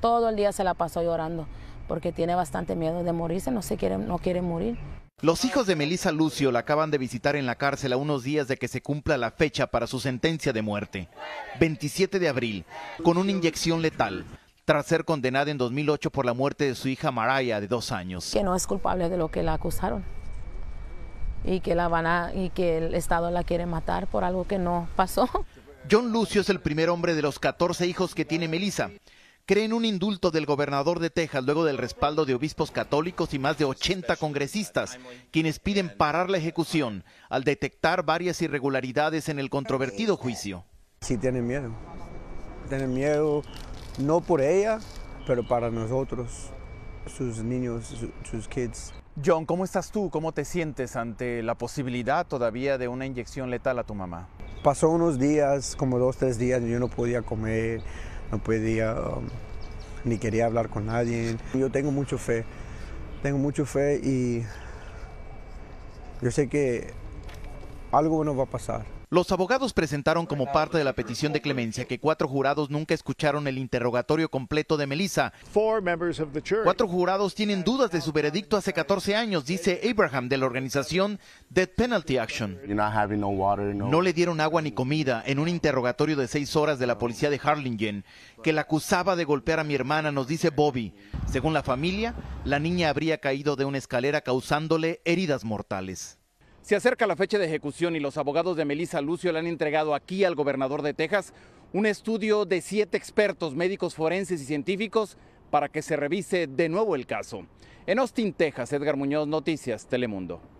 Todo el día se la pasó llorando porque tiene bastante miedo de morirse, no se quiere, no quiere morir. Los hijos de Melissa Lucio la acaban de visitar en la cárcel a unos días de que se cumpla la fecha para su sentencia de muerte, 27 de abril, con una inyección letal, tras ser condenada en 2008 por la muerte de su hija Maraya de dos años. Que no es culpable de lo que la acusaron y que y que el Estado la quiere matar por algo que no pasó. John Lucio es el primer hombre de los 14 hijos que tiene Melissa creen un indulto del gobernador de Texas luego del respaldo de obispos católicos y más de 80 congresistas, quienes piden parar la ejecución al detectar varias irregularidades en el controvertido juicio. Sí tienen miedo, tienen miedo no por ella, pero para nosotros, sus niños, sus kids. John, ¿cómo estás tú? ¿Cómo te sientes ante la posibilidad todavía de una inyección letal a tu mamá? Pasó unos días, como dos, tres días, yo no podía comer no podía um, ni quería hablar con nadie. Yo tengo mucha fe, tengo mucha fe y yo sé que algo bueno va a pasar. Los abogados presentaron como parte de la petición de clemencia que cuatro jurados nunca escucharon el interrogatorio completo de Melissa. Cuatro jurados tienen dudas de su veredicto hace 14 años, dice Abraham de la organización Death Penalty Action. No le dieron agua ni comida en un interrogatorio de seis horas de la policía de Harlingen, que la acusaba de golpear a mi hermana, nos dice Bobby. Según la familia, la niña habría caído de una escalera causándole heridas mortales. Se acerca la fecha de ejecución y los abogados de Melissa Lucio le han entregado aquí al gobernador de Texas un estudio de siete expertos médicos forenses y científicos para que se revise de nuevo el caso. En Austin, Texas, Edgar Muñoz, Noticias, Telemundo.